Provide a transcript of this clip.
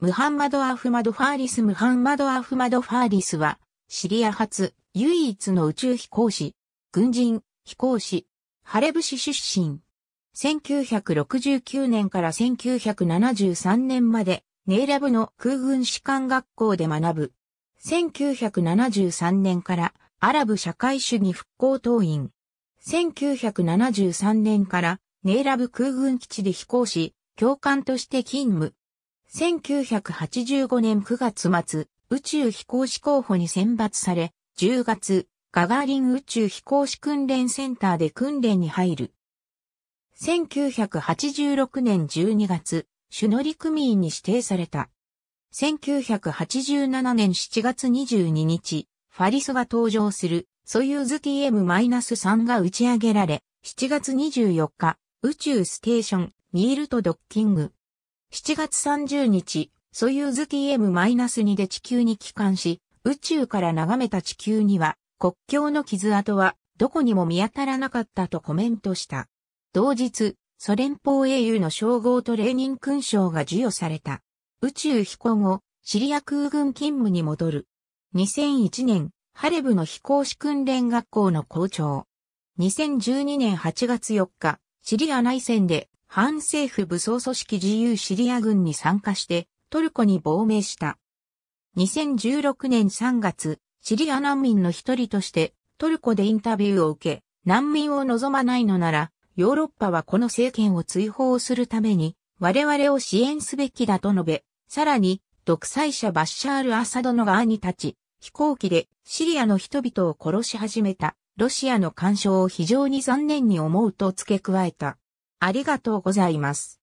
ムハンマド・アフマド・ファーリス・ムハンマド・アフマド・ファーリスは、シリア発、唯一の宇宙飛行士、軍人、飛行士、ハレブ氏出身。1969年から1973年まで、ネイラブの空軍士官学校で学ぶ。1973年からアラブ社会主義復興党員。1973年からネイラブ空軍基地で飛行し、教官として勤務。1985年9月末、宇宙飛行士候補に選抜され、10月、ガガーリン宇宙飛行士訓練センターで訓練に入る。1986年12月、首乗組員に指定された。1987年7月22日、ファリスが登場する、ソユーズ TM-3 が打ち上げられ、7月24日、宇宙ステーション、ミールとドッキング。7月30日、ソユーズ TM-2 で地球に帰還し、宇宙から眺めた地球には、国境の傷跡は、どこにも見当たらなかったとコメントした。同日、ソ連邦英雄の称号とレーニン勲章が授与された。宇宙飛行後、シリア空軍勤務に戻る。2001年、ハレブの飛行士訓練学校の校長。2012年8月4日、シリア内戦で反政府武装組織自由シリア軍に参加してトルコに亡命した。2016年3月、シリア難民の一人としてトルコでインタビューを受け、難民を望まないのなら、ヨーロッパはこの政権を追放するために、我々を支援すべきだと述べ、さらに、独裁者バッシャール・アサドの側に立ち、飛行機でシリアの人々を殺し始めた、ロシアの干渉を非常に残念に思うと付け加えた。ありがとうございます。